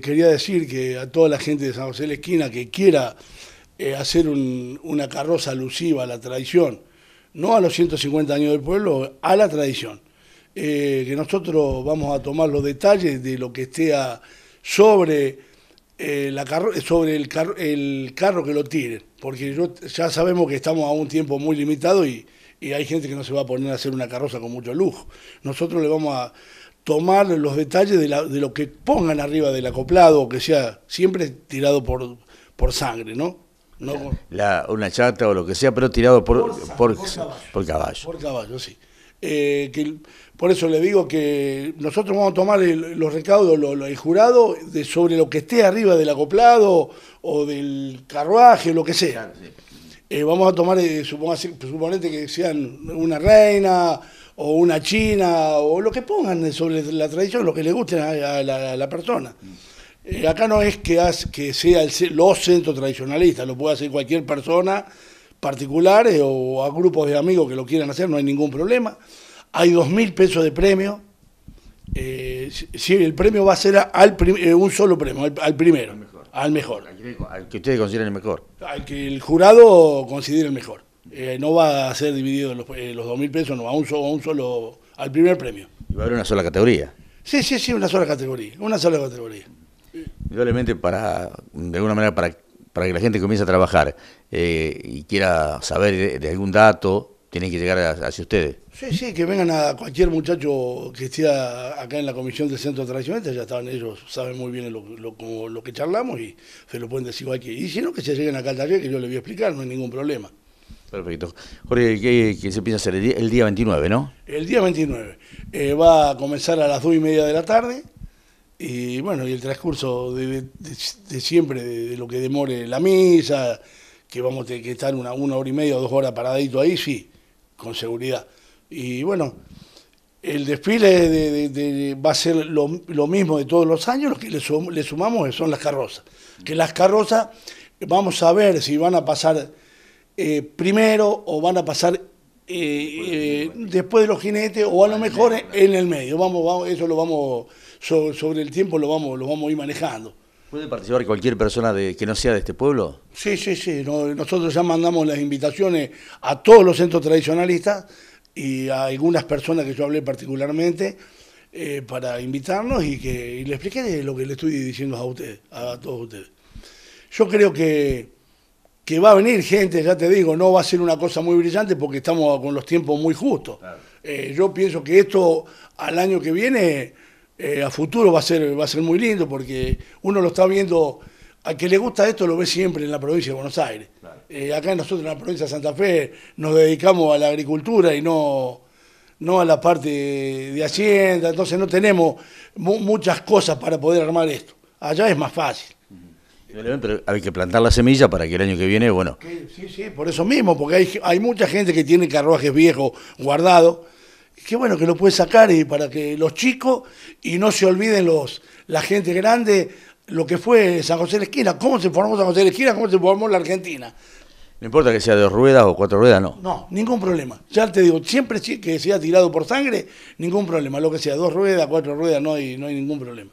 Quería decir que a toda la gente de San José de la Esquina que quiera eh, hacer una carroza alusiva a la tradición, no a los 150 años del pueblo, a la tradición. Eh, que nosotros vamos a tomar los detalles de lo que esté sobre, eh, la sobre el, carro, el, carro que lo tire, porque ya sabemos que estamos a un tiempo muy limitado y, hay gente que no se va a poner a hacer una carroza con mucho lujo. Nosotros le vamos a, tomar los detalles de, lo que pongan arriba del acoplado, que sea siempre tirado por, por sangre, ¿no? no la, una chata o lo que sea, pero tirado por, por, por, caballo. Por caballo, sí. Eh, que, por eso le digo que nosotros vamos a tomar los recaudos, lo, el jurado, de, sobre lo que esté arriba del acoplado o del carruaje lo que sea. Eh, vamos a tomar, eh, suponete que sean una reina o una china, o lo que pongan sobre la tradición, lo que le guste a, la, persona. Eh, acá no es que, que sea el, los centros tradicionalistas, lo puede hacer cualquier persona, particulares o a grupos de amigos que lo quieran hacer, no hay ningún problema. Hay dos mil pesos de premio. Eh, si el premio va a ser al eh, un solo premio, al, primero, al mejor. Al, mejor. que, al que ustedes consideren el mejor. Al que el jurado considere el mejor. Eh, no va a ser dividido los, eh, los 2.000 pesos, no, a un, solo, al primer premio. va a haber una sola categoría? Sí, sí, sí, una sola categoría, una sola categoría. Indudablemente para, de alguna manera, para, para que la gente comience a trabajar eh, y quiera saber de, algún dato, tienen que llegar a, hacia ustedes. Sí, sí, que vengan a cualquier muchacho que esté acá en la comisión del centro de tradicionalista, ya estaban ellos, saben muy bien lo, lo, lo que charlamos y se lo pueden decir aquí. Y si no, que se lleguen acá al taller, que yo les voy a explicar, no hay ningún problema. Perfecto. Jorge, ¿qué, se se a hacer? El día, 29, ¿no? El día 29. Eh, va a comenzar a las 2 y media de la tarde y bueno, y el transcurso de, siempre, de, lo que demore la misa, que vamos a tener que estar una, hora y media o dos horas paradito ahí, sí, con seguridad. Y bueno, el desfile de, va a ser lo, mismo de todos los años, lo que le, le, sumamos son las carrozas. Que las carrozas, vamos a ver si van a pasar eh, primero o van a pasar eh, eh, después de los jinetes o a lo mejor en el medio. Vamos, eso lo vamos sobre, el tiempo lo vamos, lo vamos a ir manejando. ¿Puede participar cualquier persona que no sea de este pueblo? Sí, sí, sí. nosotros ya mandamos las invitaciones a todos los centros tradicionalistas y a algunas personas que yo hablé particularmente para invitarnos y que le expliqué lo que le estoy diciendo a ustedes, a todos ustedes. Yo creo que que va a venir gente, ya te digo, no va a ser una cosa muy brillante porque estamos con los tiempos muy justos. Eh, yo pienso que esto al año que viene, eh, a futuro, va a, ser, va a ser muy lindo porque uno lo está viendo, a que le gusta esto lo ve siempre en la provincia de Buenos Aires. Eh, acá nosotros en la provincia de Santa Fe nos dedicamos a la agricultura y no, no a la parte de hacienda, entonces no tenemos muchas cosas para poder armar esto. Allá es más fácil. Pero hay que plantar la semilla para que el año que viene, bueno. Sí, sí, por eso mismo, porque hay, mucha gente que tiene carruajes viejos guardados. Qué bueno que lo puede sacar y para que los chicos y no se olviden los la gente grande lo que fue San José de la Esquina, cómo se formó San José de la Esquina, cómo se formó la Argentina. No importa que sea de ruedas o cuatro ruedas, no. No, ningún problema. Ya te digo, siempre que sea tirado por sangre, ningún problema. Lo que sea, dos ruedas, cuatro ruedas, no hay, no hay ningún problema.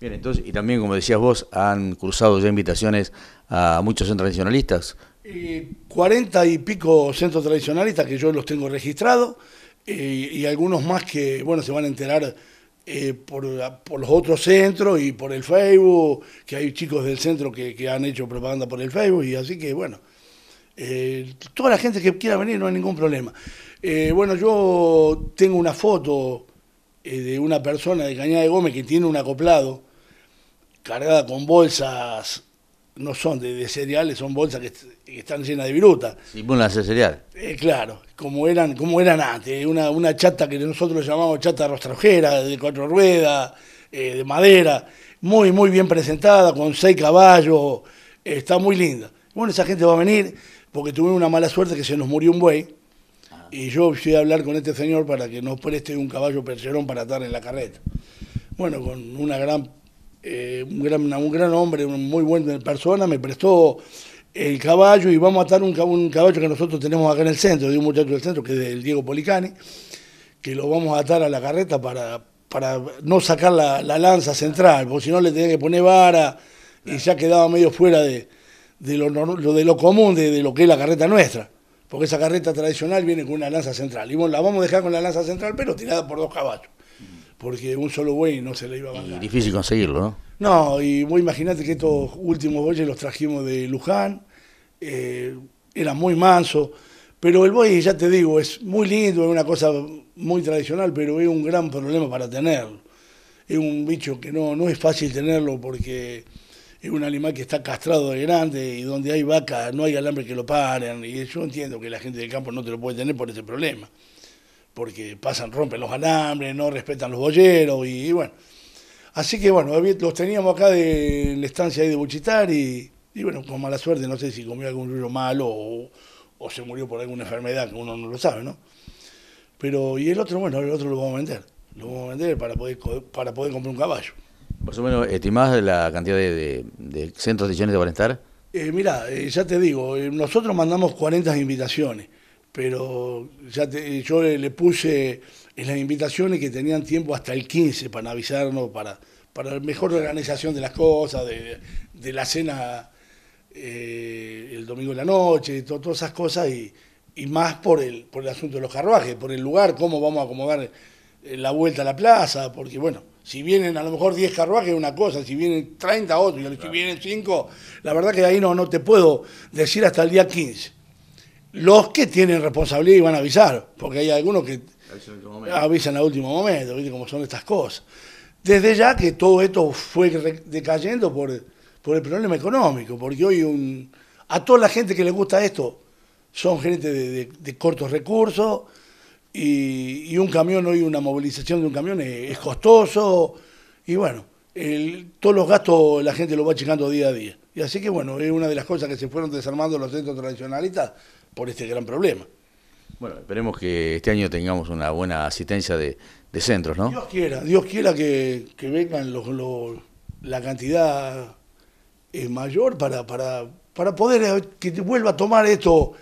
Bien, entonces, y también, como decías vos, han cruzado ya invitaciones a muchos centros tradicionalistas. Eh, cuarenta y pico centros tradicionalistas que yo los tengo registrados eh, y algunos más que, bueno, se van a enterar eh, por, los otros centros y por el Facebook, que hay chicos del centro que, han hecho propaganda por el Facebook y así que, bueno, toda la gente que quiera venir no hay ningún problema. bueno, yo tengo una foto de una persona de Cañada de Gómez que tiene un acoplado cargada con bolsas, no son de, cereales, son bolsas que, están llenas de viruta. Y buenas de cereal. Eh, claro, como eran, como eran antes, eh, una, chata que nosotros llamamos chata rostrajera de cuatro ruedas, eh, de madera, muy, muy bien presentada, con seis caballos, está muy linda. Bueno, esa gente va a venir porque tuvimos una mala suerte que se nos murió un buey. Ah. Y yo fui a hablar con este señor para que nos preste un caballo percherón para atar en la carreta. Bueno, con una gran eh, un, gran, hombre, una muy buena persona, me prestó el caballo y vamos a atar un, un, caballo que nosotros tenemos acá en el centro, de un muchacho del centro, que es el Diego Policani, que lo vamos a atar a la carreta para, no sacar la, lanza central, porque si no le tenía que poner vara y ya quedaba medio fuera de, lo, de lo común, de, de lo que es la carreta nuestra porque esa carreta tradicional viene con una lanza central. Y bueno, la vamos a dejar con la lanza central, pero tirada por dos caballos porque un solo buey no se le iba a mandar. Y difícil conseguirlo, ¿no? No, y vos imaginate que estos últimos bueyes los trajimos de Luján, eh, era muy manso, pero el buey, ya te digo, es muy lindo, es una cosa muy tradicional, pero es un gran problema para tenerlo. Es un bicho que no, no es fácil tenerlo porque es un animal que está castrado de grande y donde hay vaca no hay alambre que lo paren. Y yo entiendo que la gente del campo no te lo puede tener por ese problema porque pasan, rompen los alambres, no respetan los boyeros y, bueno. Así que bueno, los teníamos acá de la estancia ahí de Buchitar y, bueno, con mala suerte, no sé si comió algún ruido malo o, se murió por alguna enfermedad que uno no lo sabe, ¿no? Pero, y el otro, bueno, el otro lo vamos a vender. Lo vamos a vender para poder, para poder comprar un caballo. por o menos, ¿estimás la cantidad de, de, de centros de que van estar? mirá, eh, ya te digo, eh, nosotros mandamos 40 invitaciones pero ya yo le, puse en las invitaciones que tenían tiempo hasta el 15 para avisarnos, para, para mejor organización de las cosas, de, la cena eh, el domingo de la noche, y todas esas cosas, y, más por el, por el asunto de los carruajes, por el lugar, cómo vamos a acomodar eh, la vuelta a la plaza, porque bueno, si vienen a lo mejor 10 carruajes es una cosa, si vienen 30 otro, y si vienen 5, la verdad que ahí no, no te puedo decir hasta el día 15 los que tienen responsabilidad y van a avisar, porque hay algunos que avisan a último momento, ¿viste cómo son estas cosas? Desde ya que todo esto fue decayendo por, el problema económico, porque hoy a toda la gente que le gusta esto son gente de, cortos recursos y, un camión hoy, una movilización de un camión es, costoso y bueno, todos los gastos la gente lo va achicando día a día. Y así que bueno, es una de las cosas que se fueron desarmando los centros tradicionalistas por este gran problema. Bueno, esperemos que este año tengamos una buena asistencia de, centros, ¿no? Dios quiera, Dios quiera que, que vengan los, la cantidad eh, mayor para, para, poder eh, que vuelva a tomar esto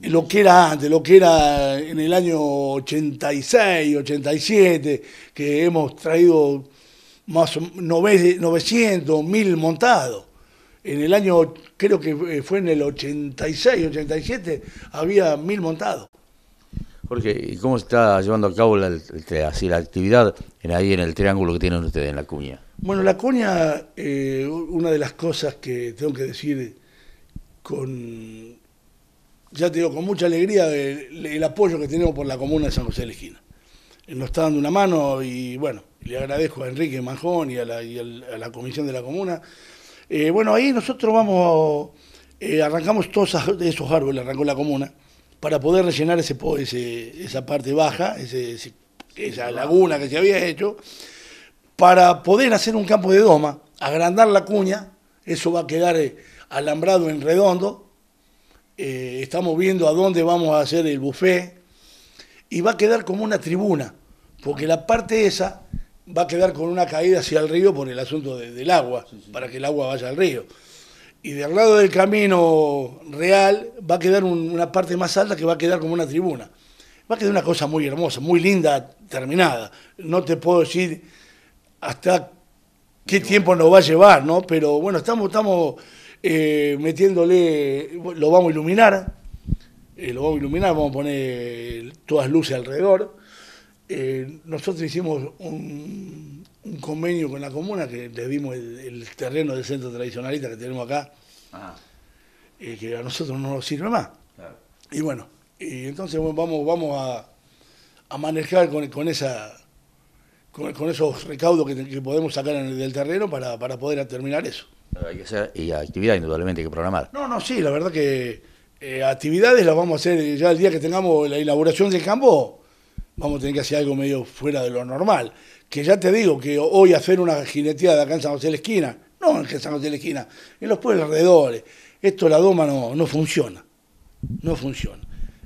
lo que era antes, lo que era en el año 86, 87, que hemos traído más 900, 1000 montados en el año, creo que eh, fue en el 86, 87, había mil montados. Jorge, ¿y cómo se está llevando a cabo la, este, así, la actividad en, ahí en el triángulo que tienen ustedes, en la cuña? Bueno, la cuña, eh, una de las cosas que tengo que decir con, ya te digo, con mucha alegría, el, apoyo que tenemos por la comuna de San José de la Esquina. Nos está dando una mano y bueno, le agradezco a Enrique Manjón a la, y a la comisión de la comuna eh, bueno, ahí nosotros vamos, eh, arrancamos todos esos árboles, arrancó la comuna, para poder rellenar ese, esa parte baja, esa laguna que se había hecho, para poder hacer un campo de doma, agrandar la cuña, eso va a quedar eh, alambrado en redondo, estamos viendo a dónde vamos a hacer el buffet, y va a quedar como una tribuna, porque la parte esa va a quedar con una caída hacia el río por el asunto del agua, para que el agua vaya al río. Y del lado del camino real va a quedar una parte más alta que va a quedar como una tribuna. Va a quedar una cosa muy hermosa, muy linda, terminada. No te puedo decir hasta qué tiempo nos va a llevar, ¿no? Pero bueno, estamos, estamos eh, metiéndole, lo vamos a iluminar, eh, lo vamos a iluminar, vamos a poner todas luces alrededor eh, nosotros hicimos un, convenio con la comuna que le dimos el, terreno del centro tradicionalista que tenemos acá, ah. eh, que a nosotros no nos sirve más. Y bueno, y entonces vamos, vamos a, manejar con, con esa con, esos recaudos que, podemos sacar el, del terreno para, para poder terminar eso. Hay que hacer, y actividades indudablemente hay que programar. No, no, sí, la verdad que eh, actividades las vamos a hacer ya el día que tengamos la elaboración del campo, vamos a tener que hacer algo medio fuera de lo normal. Que ya te digo que hoy hacer una jineteada acá en San José de la Esquina, no en San José de la Esquina, en los pueblos alrededores, esto la doma no, funciona, no funciona.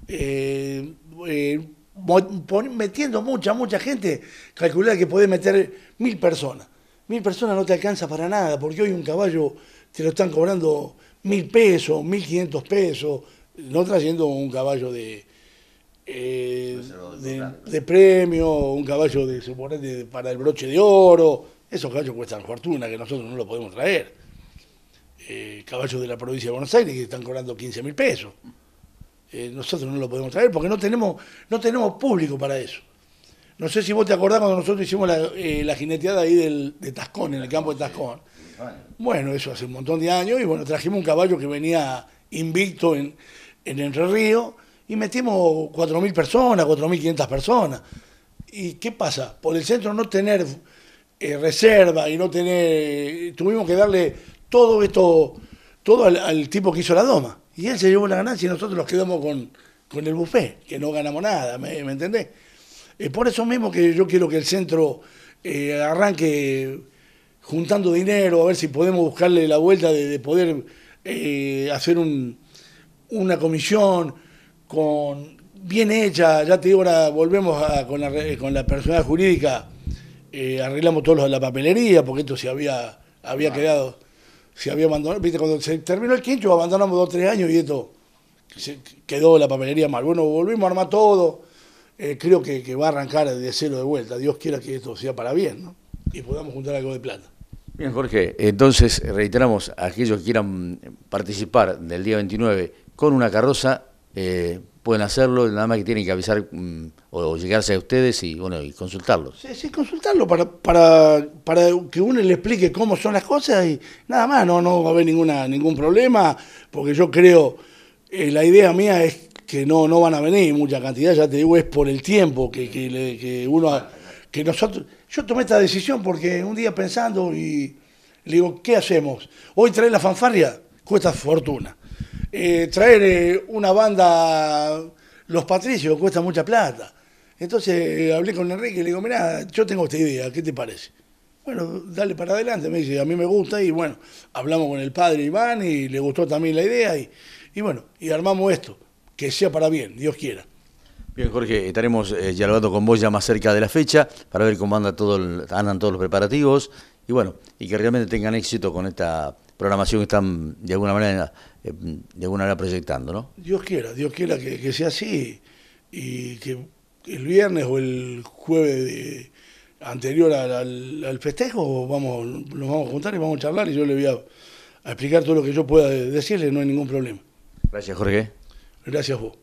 Eh, eh, metiendo mucha, mucha gente, calcular que podés meter mil personas. Mil personas no te alcanza para nada, porque hoy un caballo te lo están cobrando mil pesos, mil quinientos pesos, no trayendo un caballo de, eh, de, premio, un caballo de para el broche de oro. Esos caballos cuestan fortuna, que nosotros no lo podemos traer. Eh, caballos de la provincia de Buenos Aires que están cobrando 15 mil pesos. Eh, nosotros no lo podemos traer porque no tenemos, no tenemos público para eso. No sé si vos te acordás cuando nosotros hicimos la, jineteada ahí de Tascón, en el campo de Tascón. Bueno, eso hace un montón de años y bueno, trajimos un caballo que venía invicto en, en Entre Ríos y metimos 4.000 personas, 4.500 personas. ¿Y qué pasa? Por el centro no tener eh, reserva y no tener... Tuvimos que darle todo esto, todo al, tipo que hizo la doma. Y él se llevó la ganancia y nosotros nos quedamos con, el buffet, que no ganamos nada, ¿me, entendés? por eso mismo que yo quiero que el centro eh, arranque juntando dinero, a ver si podemos buscarle la vuelta de, poder eh, hacer una comisión, con bien hecha, ya te digo, ahora volvemos a, con, la, con personalidad jurídica, eh, arreglamos todos los de la papelería, porque esto se había, había ah. quedado, se había abandonado, viste, cuando se terminó el quinto abandonamos dos, o tres años y esto se quedó la papelería mal. Bueno, volvimos a armar todo, eh, creo que, va a arrancar de cero de vuelta, Dios quiera que esto sea para bien, ¿no? Y podamos juntar algo de plata. Bien, Jorge, entonces reiteramos, a aquellos que quieran mm, participar del día 29 con una carroza, eh, pueden hacerlo, nada más que tienen que avisar mm, o, llegarse a ustedes y bueno y consultarlo. Sí, sí, consultarlo para, para, para que uno le explique cómo son las cosas y nada más, no, no va a haber ninguna, ningún problema, porque yo creo, eh, la idea mía es que no, no van a venir mucha cantidad, ya te digo, es por el tiempo que, que, uno, que nosotros, yo tomé esta decisión porque un día pensando y le digo, ¿qué hacemos? Hoy traer la fanfarria cuesta fortuna. Eh, traer eh, una banda, los Patricios, cuesta mucha plata. Entonces eh, hablé con Enrique y le digo, mirá, yo tengo esta idea, ¿qué te parece? Bueno, dale para adelante, me dice, a mí me gusta y bueno, hablamos con el padre Iván y le gustó también la idea y, bueno, y armamos esto, que sea para bien, Dios quiera. Bien, Jorge, estaremos dialogando con vos ya más cerca de la fecha para ver cómo anda todo andan todos los preparativos y bueno, y que realmente tengan éxito con esta programación que están de alguna manera, eh, de alguna manera proyectando, ¿no? Dios quiera, Dios quiera que, sea así y que el viernes o el jueves anterior al, festejo vamos, nos vamos a juntar y vamos a charlar y yo le voy a, explicar todo lo que yo pueda decirle, no hay ningún problema. Gracias, Jorge. Gracias vos.